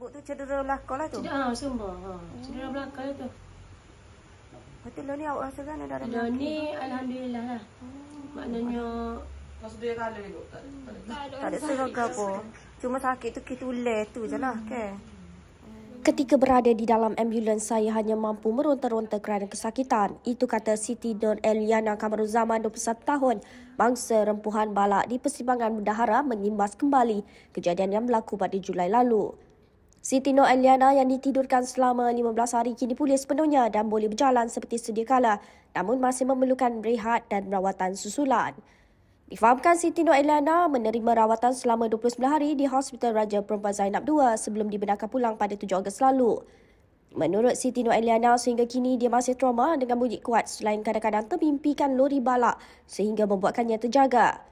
rambut tu cedera belakang lah tu? Cedera lah, semua. Ha. Cedera hmm. belakang lah tu. Betul lah ni awak rasa kan ada darah ni Alhamdulillah lah. Hmm. Maknanya... Masa dia kala tu? Tak ada Cuma sakit tu kitulah tu je lah. Okay. Ketika berada di dalam ambulans, saya hanya mampu meronta-ronta kerana kesakitan. Itu kata Siti Don Eliana Kamaruzaman, 21 tahun, mangsa rempuhan balak di persimpangan Mudahara mengimbas kembali kejadian yang berlaku pada Julai lalu. Siti Nur Eliana yang ditidurkan selama 15 hari kini pulih sepenuhnya dan boleh berjalan seperti sedia kala namun masih memerlukan rehat dan rawatan susulan. Difahamkan Siti Nur Eliana menerima rawatan selama 29 hari di Hospital Raja Perempuan Zainab II sebelum dibenarkan pulang pada 7 Ogos lalu. Menurut Siti Nur Eliana sehingga kini dia masih trauma dengan bunyi kuat selain kadang-kadang termimpikan lori balak sehingga membuatkannya terjaga.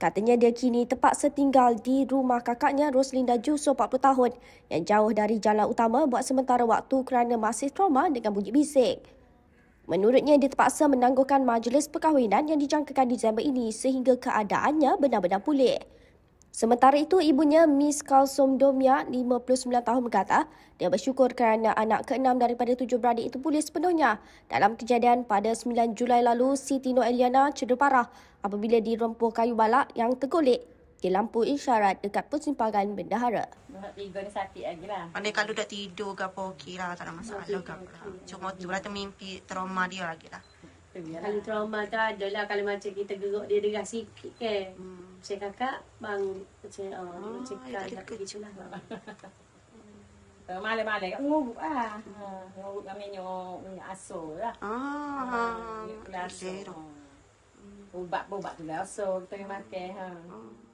Katanya dia kini terpaksa tinggal di rumah kakaknya Roslinda Juso 40 tahun yang jauh dari jalan utama buat sementara waktu kerana masih trauma dengan bunyi bisik. Menurutnya dia terpaksa menangguhkan majlis perkahwinan yang dijangkakan Disember ini sehingga keadaannya benar-benar pulih. Sementara itu, ibunya Miss Kalsom Domia, 59 tahun berkata, dia bersyukur kerana anak keenam daripada tujuh beradik itu pulih sepenuhnya. Dalam kejadian pada 9 Julai lalu, Siti Nur Eliana cedera parah apabila dirempuh kayu balak yang tergolek di lampu isyarat dekat persimpangan bendahara. Tiga ni lah. Pandai kalau dah tidur ke apa, okey lah. Tak ada masalah ke lah. Cuma tu lah mimpi trauma dia lagi lah. Kalau lah. trauma tu adalah kalau macam kita geruk dia dengar sikit ke. Kan. Hmm. Cik kakak bang macam oh, ah, lah, ah, oh cik kakak tak pergi culah. Male-male kat ngurup lah. Ha, kami nyok asor lah. Ah, lah. ah ha, ha, ha, ha, ha, tu ha, ha, ha, ha, ha, ha, ha,